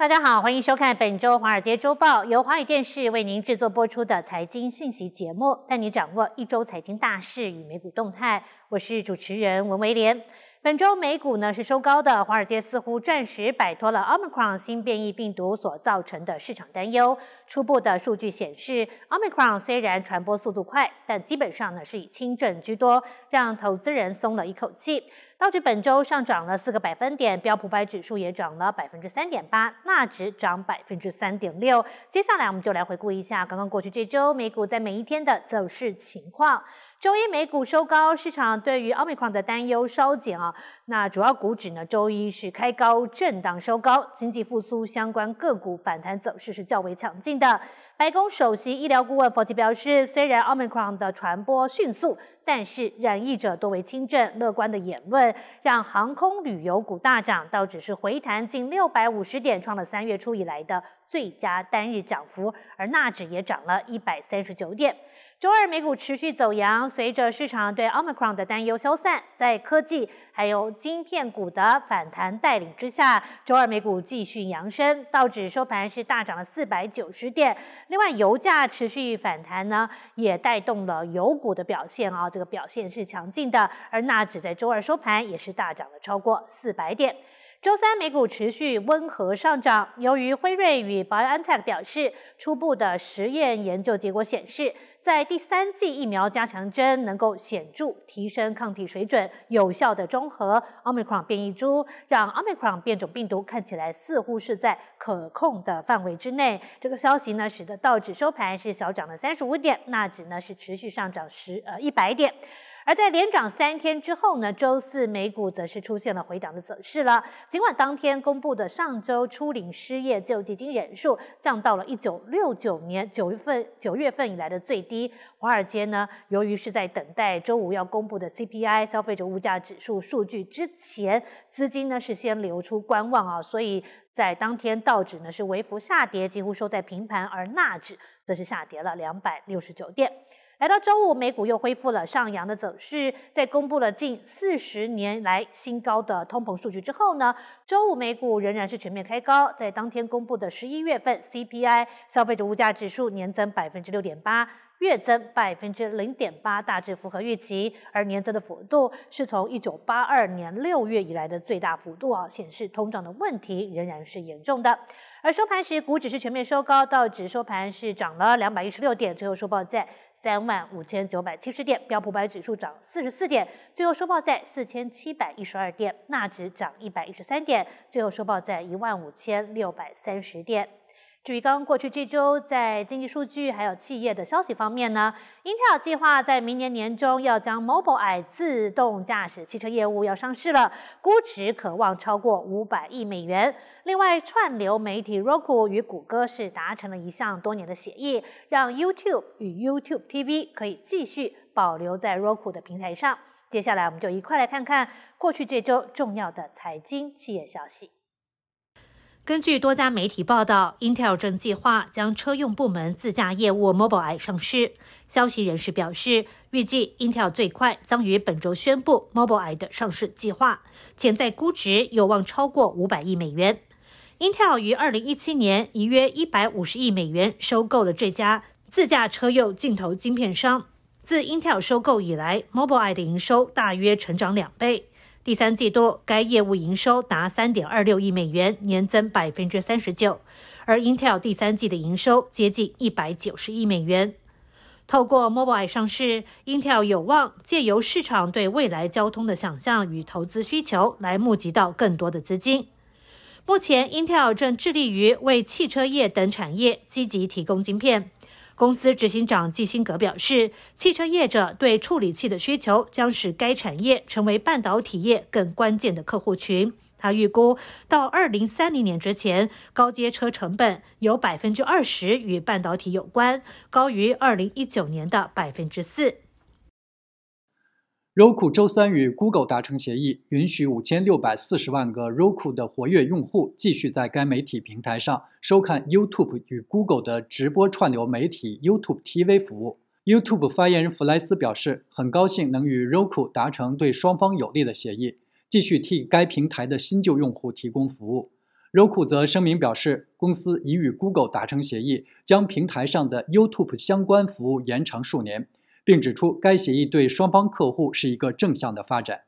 大家好，欢迎收看本周《华尔街周报》由华语电视为您制作播出的财经讯息节目，带你掌握一周财经大事与美股动态。我是主持人文威廉。本周美股呢是收高的，华尔街似乎暂时摆脱了 Omicron 新变异病毒所造成的市场担忧。初步的数据显示，Omicron 虽然传播速度快，但基本上呢是以轻症居多，让投资人松了一口气。道指本周上涨了四个百分点，标普百指数也涨了百分之三点八，纳指涨百分之三点六。接下来我们就来回顾一下刚刚过去这周美股在每一天的走势情况。周一美股收高，市场对于奥美矿的担忧稍减啊。那主要股指呢，周一是开高震荡收高，经济复苏相关个股反弹走势是较为强劲的。白宫首席医疗顾问佛奇表示，虽然奥 r 克 n 的传播迅速，但是染疫者多为轻症，乐观的言论让航空旅游股大涨，道指是回弹近六百五十点，创了三月初以来的最佳单日涨幅，而纳指也涨了一百三十九点。周二美股持续走阳，随着市场对 Omicron 的担忧消散，在科技还有晶片股的反弹带领之下，周二美股继续扬升，道指收盘是大涨了四百九十点。另外，油价持续反弹呢，也带动了油股的表现啊，这个表现是强劲的。而纳指在周二收盘也是大涨了超过四百点。周三美股持续温和上涨，由于辉瑞与 BioNTech 表示，初步的实验研究结果显示，在第三剂疫苗加强针能够显著提升抗体水准，有效的中和 Omicron 变异株，让 Omicron 变种病毒看起来似乎是在可控的范围之内。这个消息呢，使得道指收盘是小涨了三十五点，纳指呢是持续上涨十呃一百点。而在连涨三天之后呢，周四美股则是出现了回档的走势了。尽管当天公布的上周初领失业救济金人数降到了一九六九年九月份九月份以来的最低，华尔街呢，由于是在等待周五要公布的 CPI 消费者物价指数数据之前，资金呢是先流出观望啊，所以在当天道指呢是微幅下跌，几乎收在平盘，而纳指则是下跌了两百六十九点。来到周五，美股又恢复了上扬的走势。在公布了近四十年来新高的通膨数据之后呢，周五美股仍然是全面开高。在当天公布的十一月份 CPI 消费者物价指数年增百分之六点八。月增百分之零点八，大致符合预期，而年增的幅度是从一九八二年六月以来的最大幅度啊，显示通胀的问题仍然是严重的。而收盘时，股指是全面收高，道指收盘是涨了两百一十六点，最后收报在三万五千九百七十点，标普百指数涨四十四点，最后收报在四千七百一十二点，纳指涨一百一十三点，最后收报在一万五千六百三十点。至于刚刚过去这周，在经济数据还有企业的消息方面呢，Intel 计划在明年年中要将 Mobile Eye 自动驾驶汽车业务要上市了，估值渴望超过五百亿美元。另外，串流媒体 Roku 与谷歌是达成了一项多年的协议，让 YouTube 与 YouTube TV 可以继续保留在 Roku 的平台上。接下来，我们就一块来看看过去这周重要的财经企业消息。根据多家媒体报道，Intel 正计划将车用部门自驾业务 Mobileye 上市。消息人士表示，预计 Intel 最快将于本周宣布 Mobileye 的上市计划，潜在估值有望超过五百亿美元。Intel 于二零一七年以约一百五十亿美元收购了这家自驾车用镜头晶片商。自 Intel 收购以来，Mobileye 的营收大约成长两倍。第三季度该业务营收达三点二六亿美元，年增百分之三十九。而 Intel 第三季的营收接近一百九十亿美元。透过 m o b i l e e 上市，Intel 有望借由市场对未来交通的想象与投资需求，来募集到更多的资金。目前，Intel 正致力于为汽车业等产业积极提供晶片。公司执行长基辛格表示，汽车业者对处理器的需求将使该产业成为半导体业更关键的客户群。他预估到二零三零年之前，高阶车成本有百分之二十与半导体有关，高于二零一九年的百分之四。Roku 周三与 Google 达成协议，允许五千六百四十万个 Roku 的活跃用户继续在该媒体平台上收看 YouTube 与 Google 的直播串流媒体 YouTube TV 服务。YouTube 发言人弗莱斯表示：“很高兴能与 Roku 达成对双方有利的协议，继续替该平台的新旧用户提供服务。” Roku 则声明表示，公司已与 Google 达成协议，将平台上的 YouTube 相关服务延长数年。并指出，该协议对双方客户是一个正向的发展。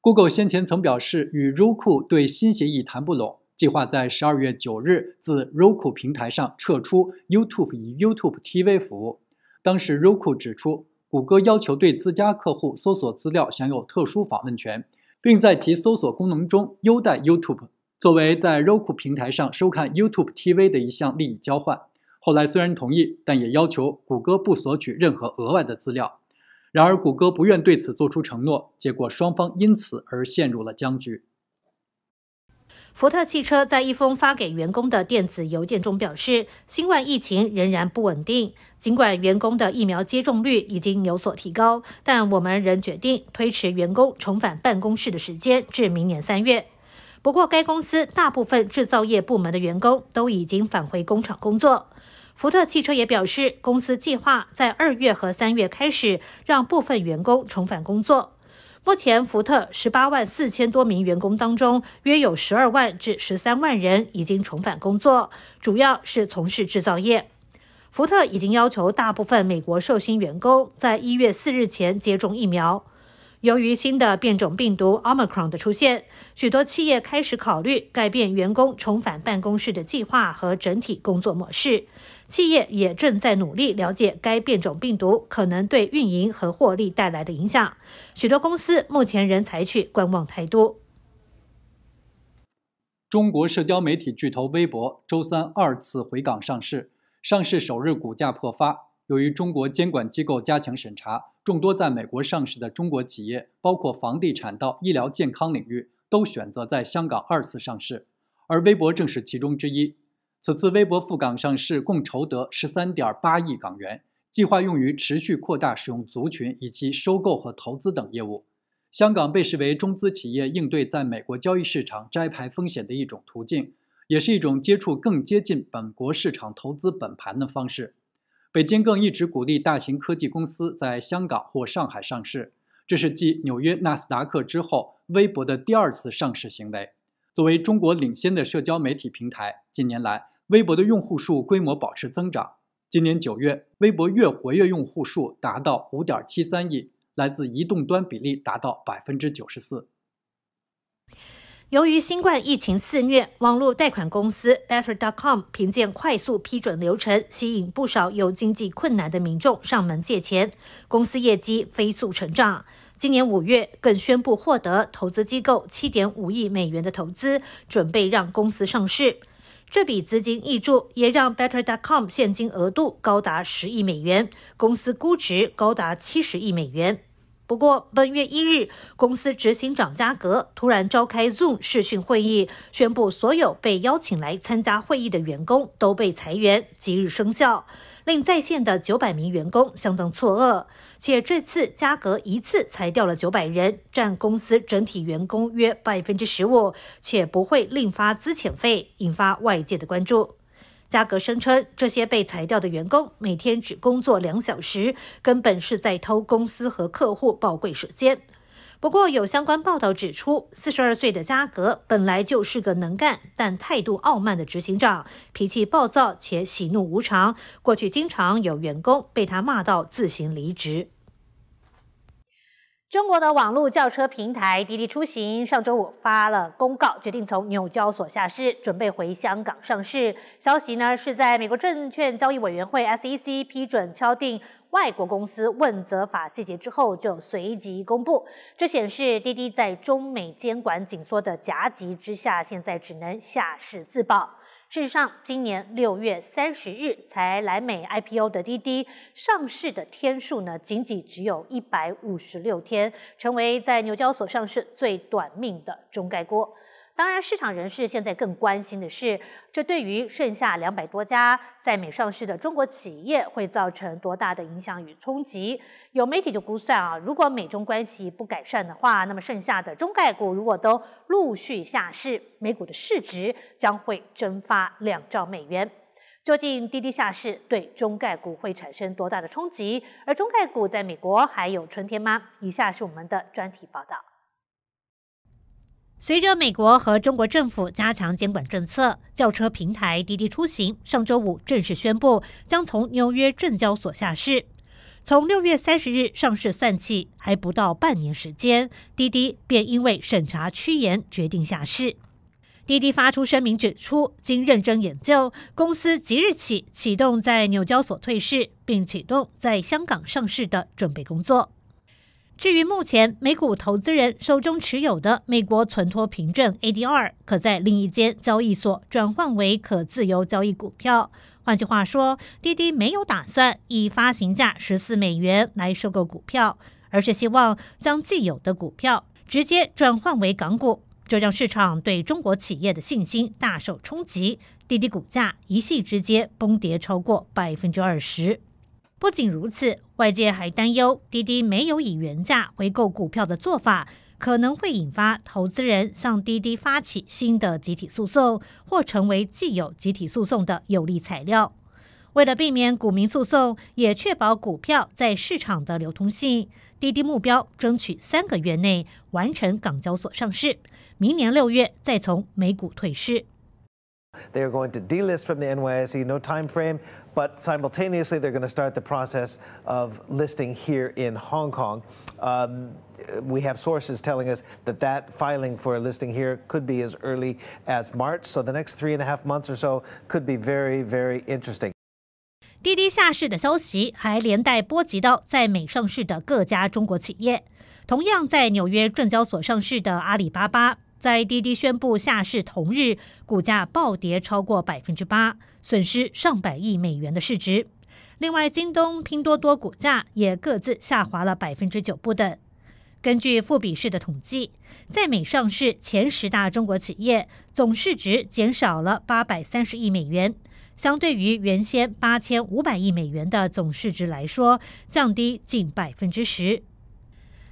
Google 先前曾表示，与 Roku 对新协议谈不拢，计划在12月9日自 Roku 平台上撤出 YouTube 与 YouTube TV 服务。当时 Roku 指出，谷歌要求对自家客户搜索资料享有特殊访问权，并在其搜索功能中优待 YouTube，作为在 Roku 平台上收看 YouTube TV 的一项利益交换。后来虽然同意，但也要求谷歌不索取任何额外的资料。然而，谷歌不愿对此做出承诺，结果双方因此而陷入了僵局。福特汽车在一封发给员工的电子邮件中表示，新冠疫情仍然不稳定，尽管员工的疫苗接种率已经有所提高，但我们仍决定推迟员工重返办公室的时间至明年三月。不过，该公司大部分制造业部门的员工都已经返回工厂工作。福特汽车也表示，公司计划在二月和三月开始让部分员工重返工作。目前，福特十八万四千多名员工当中，约有十二万至十三万人已经重返工作，主要是从事制造业。福特已经要求大部分美国寿星员工在一月四日前接种疫苗。由于新的变种病毒 Omicron 的出现，许多企业开始考虑改变员工重返办公室的计划和整体工作模式。企业也正在努力了解该变种病毒可能对运营和获利带来的影响。许多公司目前仍采取观望态度。中国社交媒体巨头微博周三二次回港上市，上市首日股价破发。由于中国监管机构加强审查，众多在美国上市的中国企业，包括房地产到医疗健康领域，都选择在香港二次上市。而微博正是其中之一。此次微博赴港上市共筹得十三点八亿港元，计划用于持续扩大使用族群以及收购和投资等业务。香港被视为中资企业应对在美国交易市场摘牌风险的一种途径，也是一种接触更接近本国市场、投资本盘的方式。北京更一直鼓励大型科技公司在香港或上海上市，这是继纽约纳斯达克之后，微博的第二次上市行为。作为中国领先的社交媒体平台，近年来微博的用户数规模保持增长。今年九月，微博月活跃用户数达到五点七三亿，来自移动端比例达到百分之九十四。由于新冠疫情肆虐，网络贷款公司 Better.com 凭借快速批准流程，吸引不少有经济困难的民众上门借钱，公司业绩飞速成长。今年五月，更宣布获得投资机构七点五亿美元的投资，准备让公司上市。这笔资金挹注，也让 Better.com 现金额度高达十亿美元，公司估值高达七十亿美元。不过，本月一日，公司执行长加格突然召开 Zoom 视讯会议，宣布所有被邀请来参加会议的员工都被裁员，即日生效，令在线的九百名员工相当错愕。且这次加格一次裁掉了九百人，占公司整体员工约百分之十五，且不会另发资遣费，引发外界的关注。加格声称，这些被裁掉的员工每天只工作两小时，根本是在偷公司和客户宝贵时间。不过，有相关报道指出，四十二岁的加格本来就是个能干但态度傲慢的执行长，脾气暴躁且喜怒无常，过去经常有员工被他骂到自行离职。中国的网络轿车平台滴滴出行上周五发了公告，决定从纽交所下市，准备回香港上市。消息呢是在美国证券交易委员会 SEC 批准敲定外国公司问责法细节之后就随即公布。这显示滴滴在中美监管紧缩的夹击之下，现在只能下市自保。事实上，今年六月三十日才来美 IPO 的滴滴，上市的天数呢，仅仅只有一百五十六天，成为在纽交所上市最短命的中概股。当然，市场人士现在更关心的是，这对于剩下两百多家在美上市的中国企业会造成多大的影响与冲击。有媒体就估算啊，如果美中关系不改善的话，那么剩下的中概股如果都陆续下市，美股的市值将会蒸发两兆美元。究竟滴滴下市对中概股会产生多大的冲击？而中概股在美国还有春天吗？以下是我们的专题报道。随着美国和中国政府加强监管政策，轿车平台滴滴出行上周五正式宣布将从纽约证交所下市。从六月三十日上市算起，还不到半年时间，滴滴便因为审查趋严决定下市。滴滴发出声明指出，经认真研究，公司即日起启动在纽交所退市，并启动在香港上市的准备工作。至于目前，美股投资人手中持有的美国存托凭证 （ADR） 可在另一间交易所转换为可自由交易股票。换句话说，滴滴没有打算以发行价十四美元来收购股票，而是希望将既有的股票直接转换为港股。这让市场对中国企业的信心大受冲击，滴滴股价一夕之间崩跌超过百分之二十。不仅如此，外界还担忧滴滴没有以原价回购股票的做法，可能会引发投资人向滴滴发起新的集体诉讼，或成为既有集体诉讼的有力材料。为了避免股民诉讼，也确保股票在市场的流通性，滴滴目标争取三个月内完成港交所上市，明年六月再从美股退市。They are going to delist from the NYSE, no time frame, but simultaneously they're going to start the process of listing here in Hong Kong. Um, we have sources telling us that that filing for a listing here could be as early as March. So the next three and a half months or so could be very, very interesting. 滴滴下市的消息还连带波及到在美上市的各家中国企业。同样在纽约证交所上市的阿里巴巴在滴滴宣布下市同日，股价暴跌超过百分之八，损失上百亿美元的市值。另外，京东、拼多多股价也各自下滑了百分之九不等。根据富比市的统计，在美上市前十大中国企业总市值减少了八百三十亿美元，相对于原先八千五百亿美元的总市值来说，降低近百分之十。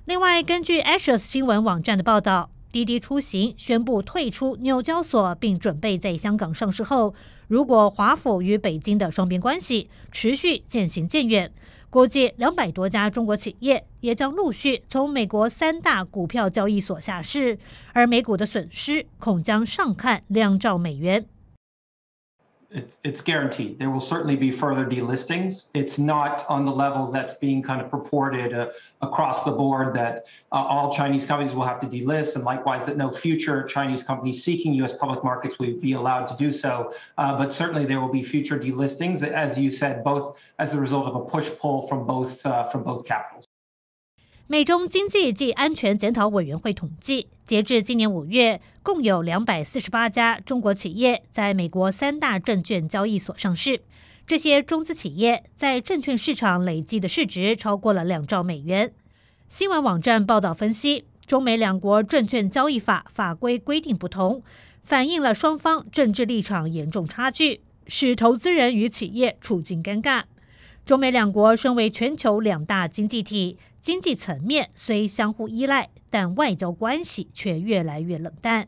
另外，根据 a s h e s 新闻网站的报道。滴滴出行宣布退出纽交所，并准备在香港上市后，如果华府与北京的双边关系持续渐行渐远，估计两百多家中国企业也将陆续从美国三大股票交易所下市，而美股的损失恐将上看两兆美元。it's, it's guaranteed. There will certainly be further delistings. It's not on the level that's being kind of purported uh, across the board that uh, all Chinese companies will have to delist, and likewise that no future Chinese companies seeking U.S. public markets will be allowed to do so. Uh, but certainly there will be future delistings, as you said, both as the result of a push pull from both uh, from both capitals. 美中经济暨安全检讨委员会统计，截至今年五月，共有两百四十八家中国企业在美国三大证券交易所上市。这些中资企业在证券市场累计的市值超过了两兆美元。新闻网站报道分析，中美两国证券交易法法规规定不同，反映了双方政治立场严重差距，使投资人与企业处境尴尬。中美两国身为全球两大经济体。经济层面虽相互依赖，但外交关系却越来越冷淡。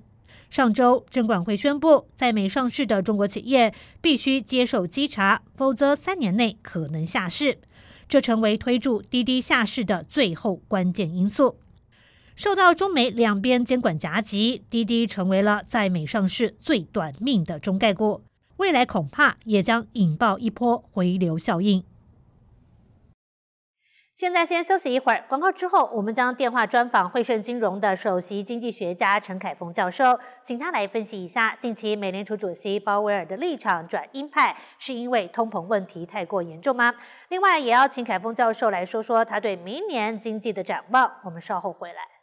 上周，证管会宣布，在美上市的中国企业必须接受稽查，否则三年内可能下市。这成为推助滴滴下市的最后关键因素。受到中美两边监管夹击，滴滴成为了在美上市最短命的中概股，未来恐怕也将引爆一波回流效应。现在先休息一会儿，广告之后，我们将电话专访汇盛金融的首席经济学家陈凯峰教授，请他来分析一下近期美联储主席鲍威尔的立场转鹰派，是因为通膨问题太过严重吗？另外，也要请凯峰教授来说说他对明年经济的展望。我们稍后回来。